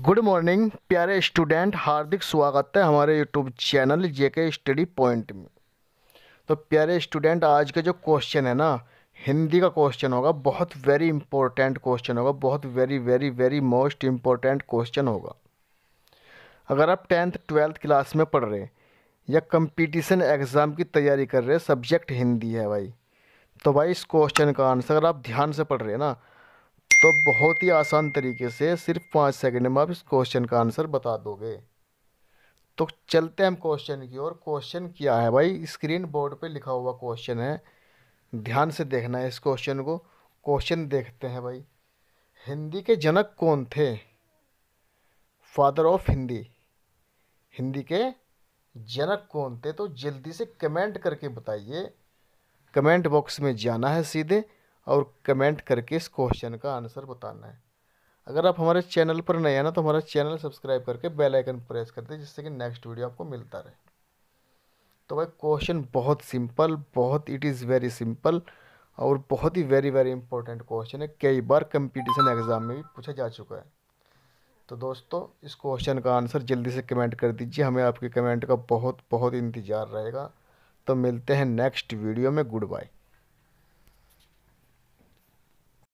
good morning प्यारे student हार्दिक स्वागत है हमारे YouTube channel JK study point में तो प्यारे स्टूडेंट आज का जो क्वेश्चन है ना हिंदी का क्वेश्चन होगा बहुत वेरी इंपॉर्टेंट क्वेश्चन होगा बहुत very very very most important question होगा अगर आप टेंथ ट्वेल्थ क्लास में पढ़ रहे हैं या कंपटीशन एग्ज़ाम की तैयारी कर रहे सब्जेक्ट हिंदी है भाई तो भाई इस क्वेश्चन का आंसर अगर आप ध्यान से पढ़ रहे हैं ना तो बहुत ही आसान तरीके से सिर्फ पाँच सेकंड में आप इस क्वेश्चन का आंसर बता दोगे तो चलते हैं हम क्वेश्चन की ओर क्वेश्चन क्या है भाई स्क्रीन बोर्ड पे लिखा हुआ क्वेश्चन है ध्यान से देखना है इस क्वेश्चन को क्वेश्चन देखते हैं भाई हिंदी के जनक कौन थे फादर ऑफ हिंदी हिंदी के जनक कौन थे तो जल्दी से कमेंट करके बताइए कमेंट बॉक्स में जाना है सीधे और कमेंट करके इस क्वेश्चन का आंसर बताना है अगर आप हमारे चैनल पर नए हैं ना तो हमारा चैनल सब्सक्राइब करके बेल आइकन प्रेस कर दें जिससे कि नेक्स्ट वीडियो आपको मिलता रहे तो भाई क्वेश्चन बहुत सिंपल बहुत इट इज़ वेरी सिंपल और बहुत ही वेरी वेरी इंपॉर्टेंट क्वेश्चन है कई बार कंपटीशन एग्ज़ाम में भी पूछा जा चुका है तो दोस्तों इस क्वेश्चन का आंसर जल्दी से कमेंट कर दीजिए हमें आपके कमेंट का बहुत बहुत इंतज़ार रहेगा तो मिलते हैं नेक्स्ट वीडियो में गुड बाय